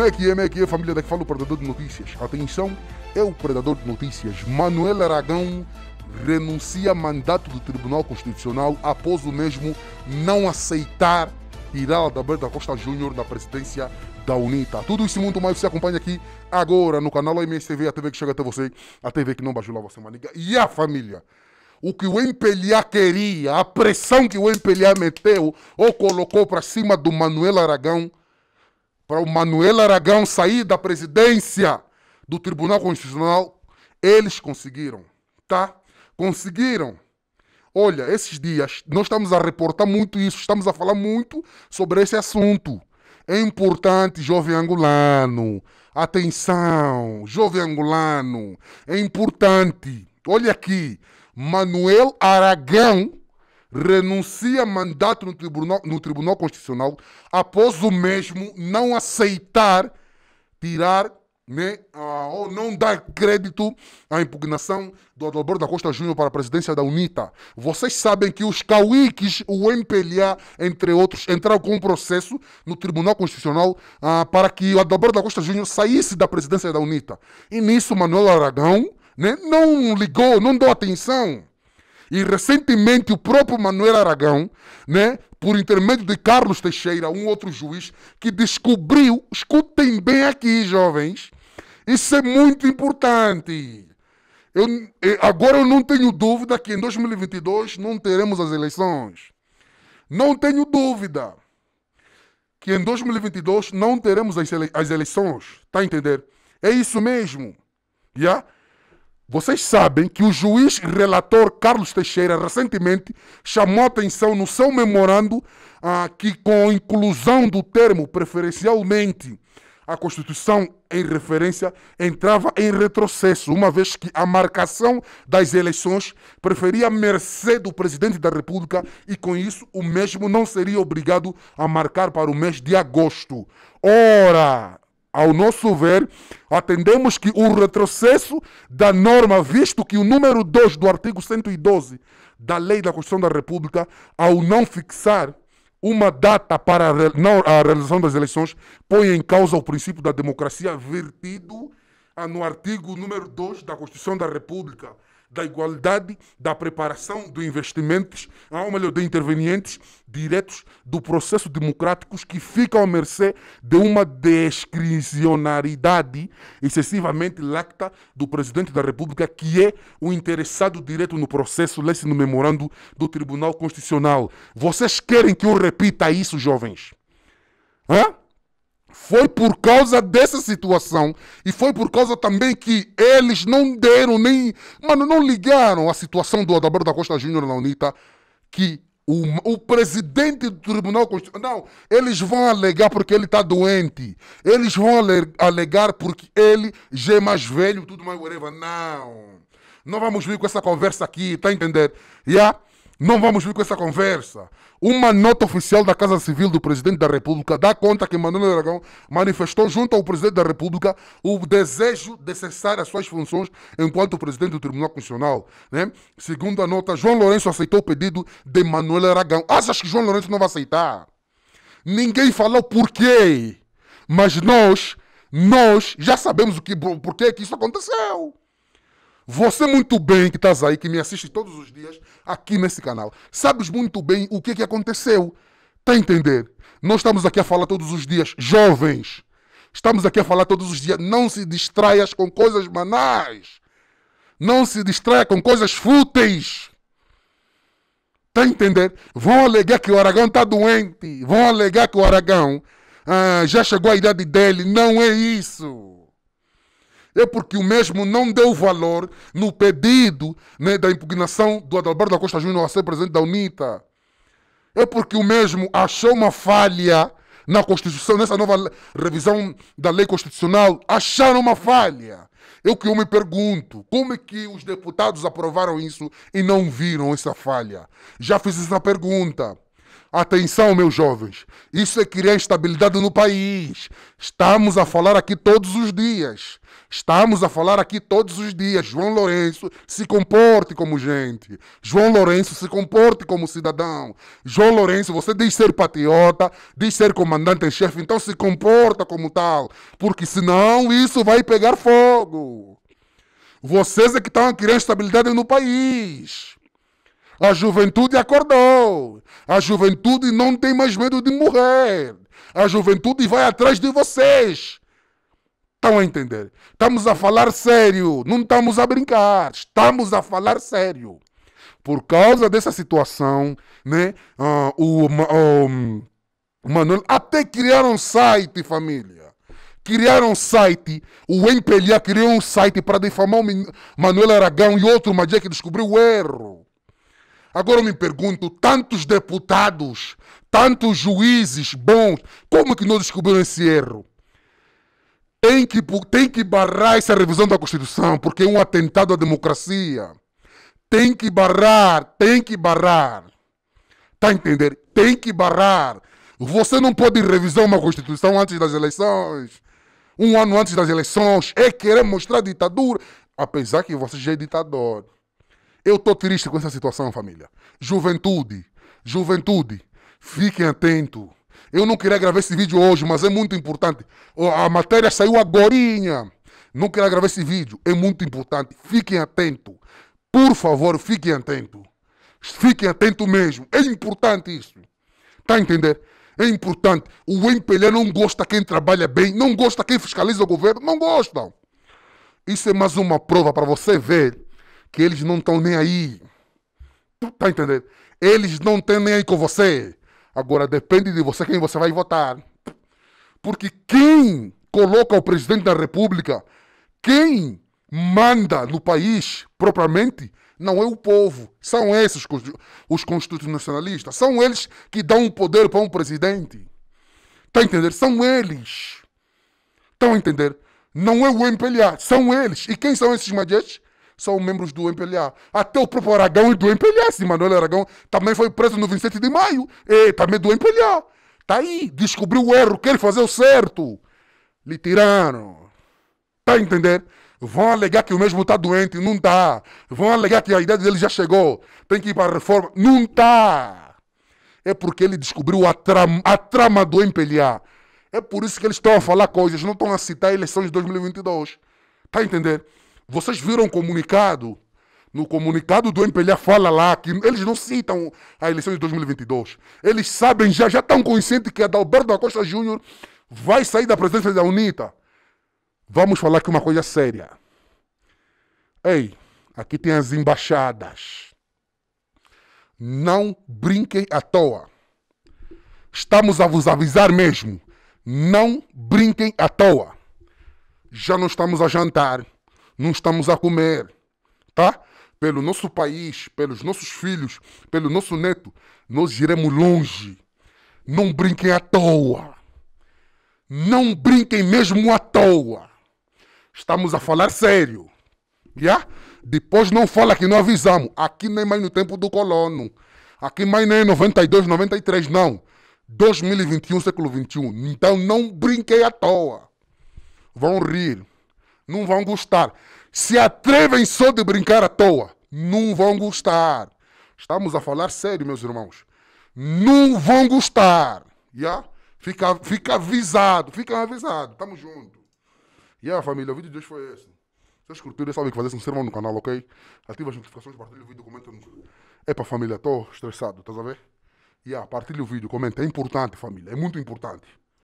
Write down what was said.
Mac e Mac e família que fala o predador de notícias. Atenção, é o predador de notícias. Manuel Aragão renuncia mandato do Tribunal Constitucional após o mesmo não aceitar tirar lá da Costa Júnior da presidência da UNITA. Tudo isso e muito mais você acompanha aqui agora no canal OMS TV, a TV que chega até você, a TV que não bajula você, maniga. E a família? O que o MPLA queria, a pressão que o MPLA meteu ou colocou para cima do Manuel Aragão para o Manuel Aragão sair da presidência do Tribunal Constitucional, eles conseguiram, tá? Conseguiram. Olha, esses dias nós estamos a reportar muito isso, estamos a falar muito sobre esse assunto. É importante, jovem angolano. Atenção, jovem angolano. É importante. Olha aqui, Manuel Aragão renuncia mandato no Tribunal, no tribunal Constitucional após o mesmo não aceitar tirar né, ou não dar crédito à impugnação do Adalberto da Costa Júnior para a presidência da UNITA. Vocês sabem que os cauíques, o MPLA, entre outros, entraram com um processo no Tribunal Constitucional ah, para que o Adalberto da Costa Júnior saísse da presidência da UNITA. E nisso, Manuel Aragão né, não ligou, não deu atenção. E recentemente o próprio Manuel Aragão, né, por intermédio de Carlos Teixeira, um outro juiz, que descobriu, escutem bem aqui, jovens, isso é muito importante. Eu, eh, agora eu não tenho dúvida que em 2022 não teremos as eleições. Não tenho dúvida que em 2022 não teremos as, eleições. Está a entender? É isso mesmo. Yeah? Vocês sabem que o juiz relator Carlos Teixeira recentemente chamou atenção no seu memorando ah, que, com a inclusão do termo preferencialmente, a Constituição em referência entrava em retrocesso, uma vez que a marcação das eleições preferia a mercê do presidente da República e, com isso, o mesmo não seria obrigado a marcar para o mês de agosto. Ora, ao nosso ver, atendemos que o retrocesso da norma, visto que o número 2 do artigo 112 da Lei da Constituição da República, ao não fixar uma data para a, realização das eleições, põe em causa o princípio da democracia vertido no artigo número 2 da Constituição da República, da igualdade, da preparação de investimentos, ou melhor, de intervenientes diretos do processo democrático, que ficam à mercê de uma discricionariedade excessivamente lacta do Presidente da República, que é o interessado direto no processo, lê-se no memorando do Tribunal Constitucional. Vocês querem que eu repita isso, jovens? Hã? Foi por causa dessa situação e foi por causa também que eles não deram nem. Mano, não ligaram a situação do Adalberto da Costa Júnior na UNITA que o, o, presidente do Tribunal Constitucional. Não, eles vão alegar porque ele está doente. Eles vão alegar porque ele já é mais velho, tudo mais, whatever. Não. Não vamos vir com essa conversa aqui, tá entendendo? Yeah? Não vamos vir com essa conversa. Uma nota oficial da Casa Civil do Presidente da República dá conta que Manuel Aragão manifestou junto ao Presidente da República o desejo de cessar as suas funções enquanto Presidente do Tribunal Constitucional. Né? Segundo a nota, João Lourenço aceitou o pedido de Manuel Aragão. Achas que João Lourenço não vai aceitar? Ninguém falou porquê. Mas nós, nós já sabemos o que, porquê que isso aconteceu. Você muito bem que estás aí, que me assiste todos os dias aqui nesse canal, sabes muito bem o que, que aconteceu. Tá a entender? Nós estamos aqui a falar todos os dias, jovens. Estamos aqui a falar todos os dias. Não se distraias com coisas banais. Não se distraia com coisas fúteis. Tá a entender? Vão alegar que o Aragão está doente. Vão alegar que o Aragão ah, já chegou à idade dele. Não é isso é porque o mesmo não deu valor no pedido né, da impugnação do Adalberto da Costa Júnior a ser presidente da UNITA. É porque o mesmo achou uma falha na Constituição, nessa nova revisão da lei constitucional, acharam uma falha. Eu que eu me pergunto, como é que os deputados aprovaram isso e não viram essa falha? Já fiz essa pergunta. Atenção, meus jovens, isso é criar instabilidade no país. Estamos a falar aqui todos os dias. Estamos a falar aqui todos os dias. João Lourenço se comporte como gente. João Lourenço se comporte como cidadão. João Lourenço, você diz ser patriota, diz ser comandante em chefe, então se comporta como tal, porque senão isso vai pegar fogo. Vocês é que estão a criar instabilidade no país. A juventude acordou. A juventude não tem mais medo de morrer. A juventude vai atrás de vocês. Estão a entender? Estamos a falar sério, não estamos a brincar, estamos a falar sério. Por causa dessa situação, né, ah, o, um, Manuel até criaram um site, família. Criaram um site, o MPLA criou um site para difamar o Manuel Aragão e outro Magia é que descobriu o erro. Agora eu me pergunto, tantos deputados, tantos juízes bons, como é que não descobriu esse erro? Tem que, tem que barrar essa revisão da Constituição, porque é um atentado à democracia. Tem que barrar, tem que barrar. Está a entender? Tem que barrar. Você não pode revisar uma Constituição antes das eleições. Um ano antes das eleições. É querer mostrar ditadura. Apesar que você já é ditador. Eu estou triste com essa situação, família. Juventude, juventude, fiquem atentos. Eu não queria gravar esse vídeo hoje, mas é muito importante. A matéria saiu agorinha. Não queria gravar esse vídeo, é muito importante. Fiquem atentos. Por favor, fiquem atentos. Fiquem atentos mesmo. É importante isso. Tá a entender? É importante. O MPLA não gosta quem trabalha bem, não gosta quem fiscaliza o governo, não gostam. Isso é mais uma prova para você ver que eles não estão nem aí. Tu tá entendendo? Eles não estão nem aí com você. Agora depende de você quem você vai votar. Porque quem coloca o presidente da república, quem manda no país propriamente, não é o povo. São esses os constitucionalistas. São eles que dão o poder para um presidente. tá a entender? São eles. Estão a entender? Não é o MPLA, são eles. E quem são esses magistrados? são membros do MPLA. Até o próprio Aragão e é do MPLA, esse Manuel Aragão, também foi preso no 27 de maio, e também do MPLA. Tá aí, descobriu o erro, quer fazer o certo. Lhe tiraram. Tá a entender? Vão alegar que o mesmo está doente, não tá. Vão alegar que a idade dele já chegou, tem que ir para a reforma, não tá. É porque ele descobriu a, trama, a trama do MPLA. É por isso que eles estão a falar coisas, não estão a citar eleições de 2022. Tá a entender? Vocês viram o comunicado? No comunicado do MPLA fala lá que eles não citam a eleição de 2022. Eles sabem já, já estão conscientes que Adalberto da Acosta Júnior vai sair da presidência da UNITA. Vamos falar aqui uma coisa séria. Ei, aqui tem as embaixadas. Não brinquem à toa. Estamos a vos avisar mesmo. Não brinquem à toa. Já não estamos a jantar não estamos a comer, tá? Pelo nosso país, pelos nossos filhos, pelo nosso neto, nós iremos longe. Não brinquem à toa. Não brinquem mesmo à toa. Estamos a falar sério. Yeah? Depois não fala que não avisamos. Aqui nem mais no tempo do colono. Aqui mais nem 92, 93, não. 2021, século 21. Então não brinquei à toa. Vão rir não vão gostar. Se atrevem só de brincar à toa, não vão gostar. Estamos a falar sério, meus irmãos. Não vão gostar. Yeah? Fica, fica avisado, fica avisado. Tamo junto. E yeah, a família, o vídeo de hoje foi esse. Vocês curtiram, sabem que fazer, se sermão no canal, ok? Ativa as notificações, partilha o vídeo, comenta. No... Epa, é família, tô estressado, estás a ver? Yeah, partilha o vídeo, comenta. É importante, família, é muito importante.